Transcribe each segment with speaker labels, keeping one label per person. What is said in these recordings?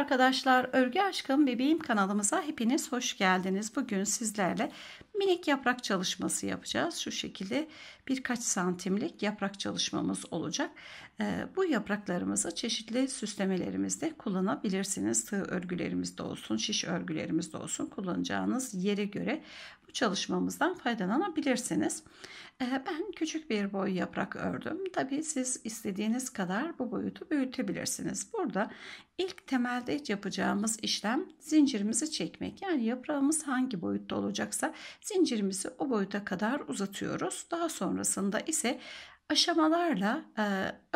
Speaker 1: arkadaşlar, Örgü Aşkım Bebeğim kanalımıza hepiniz hoş geldiniz. Bugün sizlerle minik yaprak çalışması yapacağız. Şu şekilde birkaç santimlik yaprak çalışmamız olacak. Ee, bu yapraklarımızı çeşitli süslemelerimizde kullanabilirsiniz. Tığ örgülerimizde olsun, şiş örgülerimizde olsun kullanacağınız yere göre bu çalışmamızdan faydalanabilirsiniz. Ee, ben küçük bir boy yaprak ördüm. Tabii siz istediğiniz kadar bu boyutu büyütebilirsiniz. Burada ilk temelde yapacağımız işlem zincirimizi çekmek. Yani yaprağımız hangi boyutta olacaksa zincirimizi o boyuta kadar uzatıyoruz. Daha sonrasında ise aşamalarla e,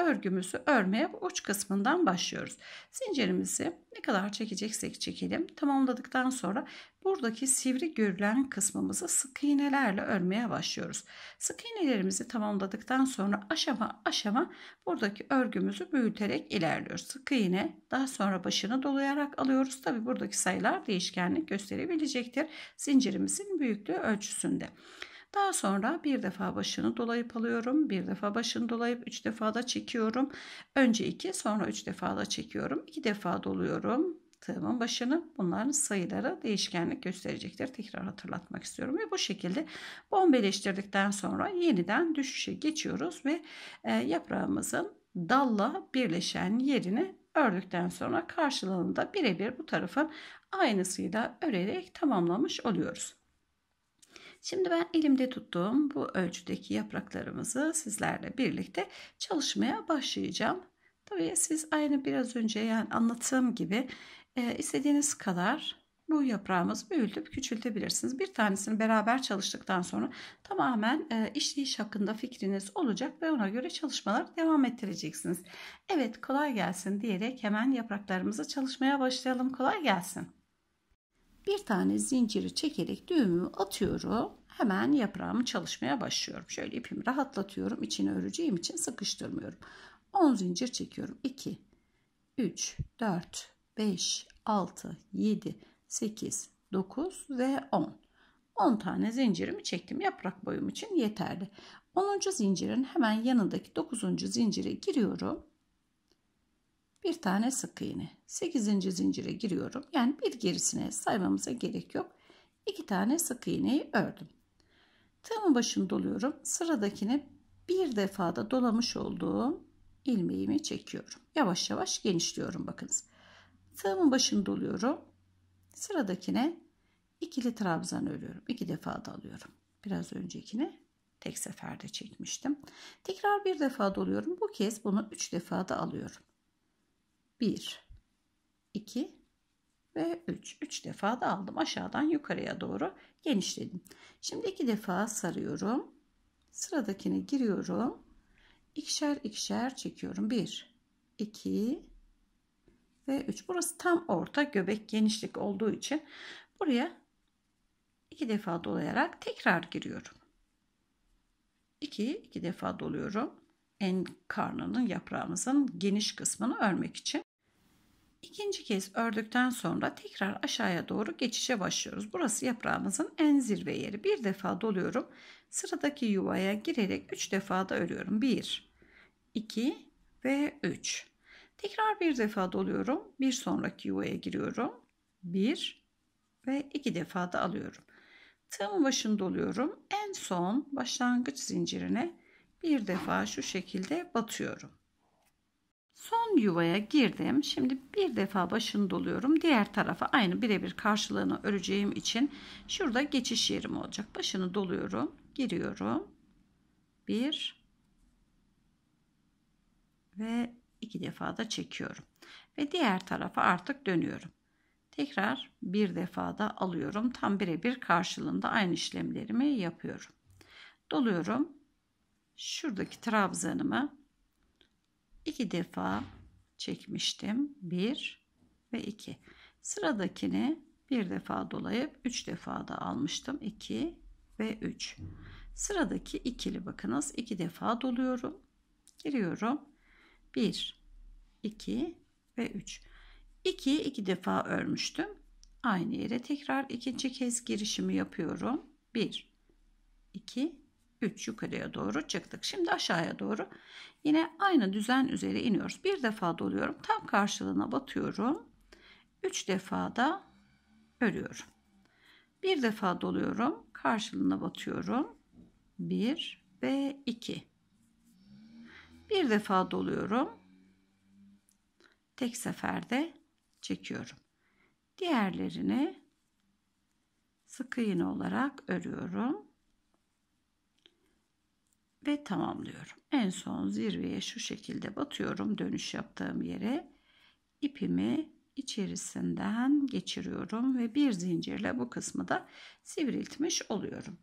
Speaker 1: örgümüzü örmeye uç kısmından başlıyoruz. Zincirimizi ne kadar çekeceksek çekelim. Tamamladıktan sonra buradaki sivri görülen kısmımızı sık iğnelerle örmeye başlıyoruz. Sık iğnelerimizi tamamladıktan sonra aşama aşama buradaki örgümüzü büyüterek ilerliyoruz. Sık iğne daha sonra başını dolayarak alıyoruz. Tabi buradaki sayılar değişkenlik gösterebilecektir. Zincirimizin büyüklüğü ölçüsünde. Daha sonra bir defa başını dolayıp alıyorum. Bir defa başını dolayıp üç defa da çekiyorum. Önce iki sonra üç defa da çekiyorum. İki defa doluyorum tığımın başını. Bunların sayıları değişkenlik gösterecektir. Tekrar hatırlatmak istiyorum. Ve bu şekilde bombeleştirdikten sonra yeniden düşüşe geçiyoruz. Ve e, yaprağımızın dalla birleşen yerini ördükten sonra karşılığında birebir bu tarafın aynısıyla örerek tamamlamış oluyoruz. Şimdi ben elimde tuttuğum bu ölçüdeki yapraklarımızı sizlerle birlikte çalışmaya başlayacağım. Tabii siz aynı biraz önce yani anlattığım gibi e, istediğiniz kadar bu yaprağımız büyütüp küçültebilirsiniz. Bir tanesini beraber çalıştıktan sonra tamamen e, işleyiş hakkında fikriniz olacak ve ona göre çalışmalar devam ettireceksiniz. Evet kolay gelsin diyerek hemen yapraklarımızı çalışmaya başlayalım. Kolay gelsin bir tane zinciri çekerek düğümü atıyorum. Hemen yaprağımı çalışmaya başlıyorum. Şöyle ipimi rahatlatıyorum. İçini öreceğim için sıkıştırmıyorum. 10 zincir çekiyorum. 2, 3, 4, 5, 6, 7, 8, 9 ve 10. 10 tane zincirimi çektim. Yaprak boyum için yeterli. 10. zincirin hemen yanındaki 9. zincire giriyorum bir tane sık iğne. 8. zincire giriyorum. Yani bir gerisine saymamıza gerek yok. 2 tane sık iğneyi ördüm. Tığımın başını doluyorum. Sıradakine bir defada dolamış olduğum ilmeğimi çekiyorum. Yavaş yavaş genişliyorum bakınız. Tığımın başını doluyorum. Sıradakine ikili trabzan örüyorum. İki defa da alıyorum. Biraz öncekini tek seferde çekmiştim. Tekrar bir defa doluyorum. Bu kez bunu üç defa da alıyorum. 1 2 ve 3. 3 defa da aldım. Aşağıdan yukarıya doğru genişledim. Şimdi 2 defa sarıyorum. Sıradakine giriyorum. ikişer ikişer çekiyorum. 1 2 ve 3. Burası tam orta göbek genişlik olduğu için buraya 2 defa dolayarak tekrar giriyorum. 2 2 defa doluyorum en karnının yaprağımızın geniş kısmını örmek için. İkinci kez ördükten sonra tekrar aşağıya doğru geçişe başlıyoruz. Burası yaprağımızın en zirve yeri. Bir defa doluyorum. Sıradaki yuvaya girerek 3 defa da örüyorum. 1, 2 ve 3. Tekrar bir defa doluyorum. Bir sonraki yuvaya giriyorum. 1 ve 2 defa da alıyorum. Tığımın başını doluyorum. En son başlangıç zincirine bir defa şu şekilde batıyorum. Son yuvaya girdim. Şimdi bir defa başını doluyorum. Diğer tarafa aynı birebir karşılığını öreceğim için şurada geçiş yerim olacak. Başını doluyorum. Giriyorum. Bir ve iki defa da çekiyorum. Ve diğer tarafa artık dönüyorum. Tekrar bir defa da alıyorum. Tam birebir karşılığında aynı işlemlerimi yapıyorum. Doluyorum şuradaki trabzanımı iki defa çekmiştim. Bir ve iki. Sıradakini bir defa dolayıp üç defa da almıştım. İki ve üç. Sıradaki ikili bakınız iki defa doluyorum. Giriyorum. Bir, iki ve üç. 2'yi iki defa örmüştüm. Aynı yere tekrar ikinci kez girişimi yapıyorum. 1 2 3 yukarıya doğru çıktık. Şimdi aşağıya doğru yine aynı düzen üzere iniyoruz. Bir defa doluyorum. Tam karşılığına batıyorum. 3 defa da örüyorum. Bir defa doluyorum. Karşılığına batıyorum. 1 ve 2. Bir defa doluyorum. Tek seferde çekiyorum. Diğerlerini sık iğne olarak örüyorum ve tamamlıyorum. En son zirveye şu şekilde batıyorum. Dönüş yaptığım yere ipimi içerisinden geçiriyorum ve bir zincirle bu kısmı da sivriltmiş oluyorum.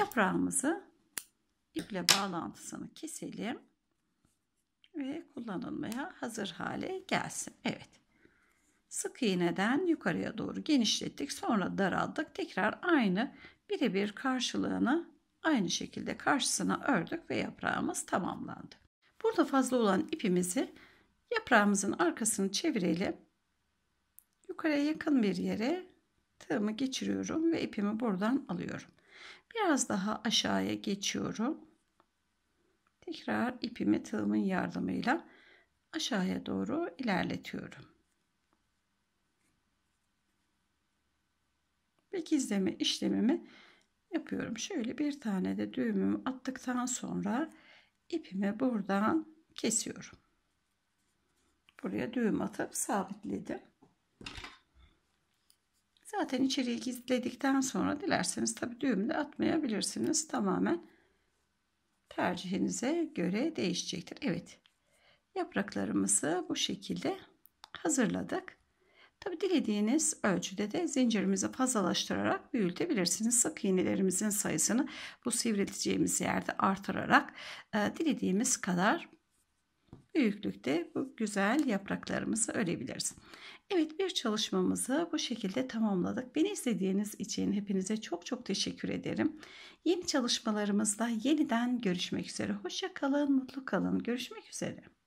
Speaker 1: Yaprağımızı iple bağlantısını keselim ve kullanılmaya hazır hale gelsin. Evet. Sık iğneden yukarıya doğru genişlettik. Sonra daraldık. Tekrar aynı birebir karşılığını Aynı şekilde karşısına ördük ve yaprağımız tamamlandı. Burada fazla olan ipimizi yaprağımızın arkasını çevirelim. Yukarıya yakın bir yere tığımı geçiriyorum ve ipimi buradan alıyorum. Biraz daha aşağıya geçiyorum. Tekrar ipimi tığımın yardımıyla aşağıya doğru ilerletiyorum. Ve gizleme işlemimi yapıyorum. Şöyle bir tane de düğümümü attıktan sonra ipimi buradan kesiyorum. Buraya düğüm atıp sabitledim. Zaten içeriği gizledikten sonra dilerseniz tabi düğümü de atmayabilirsiniz. Tamamen tercihinize göre değişecektir. Evet yapraklarımızı bu şekilde hazırladık. Tabi dilediğiniz ölçüde de zincirimizi fazlalaştırarak büyütebilirsiniz. Sık iğnelerimizin sayısını bu sivrileceğimiz yerde artırarak e, dilediğimiz kadar büyüklükte bu güzel yapraklarımızı örebiliriz. Evet bir çalışmamızı bu şekilde tamamladık. Beni izlediğiniz için hepinize çok çok teşekkür ederim. Yeni çalışmalarımızda yeniden görüşmek üzere. Hoşça kalın, mutlu kalın. Görüşmek üzere.